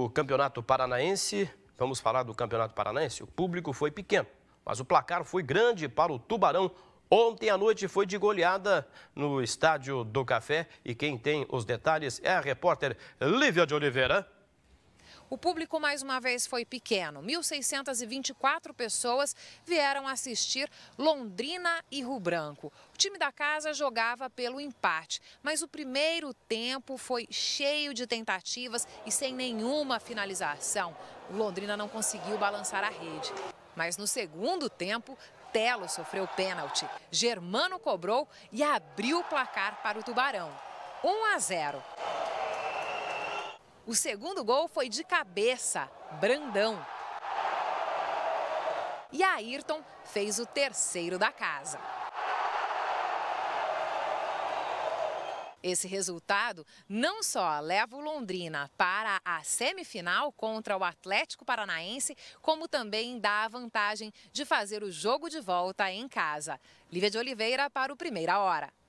O Campeonato Paranaense, vamos falar do Campeonato Paranaense? O público foi pequeno, mas o placar foi grande para o Tubarão. Ontem à noite foi de goleada no Estádio do Café. E quem tem os detalhes é a repórter Lívia de Oliveira. O público, mais uma vez, foi pequeno. 1.624 pessoas vieram assistir Londrina e Rio Branco. O time da casa jogava pelo empate, mas o primeiro tempo foi cheio de tentativas e sem nenhuma finalização. O Londrina não conseguiu balançar a rede. Mas no segundo tempo, Telo sofreu pênalti. Germano cobrou e abriu o placar para o Tubarão. 1 a 0. O segundo gol foi de cabeça, Brandão. E Ayrton fez o terceiro da casa. Esse resultado não só leva o Londrina para a semifinal contra o Atlético Paranaense, como também dá a vantagem de fazer o jogo de volta em casa. Lívia de Oliveira para o Primeira Hora.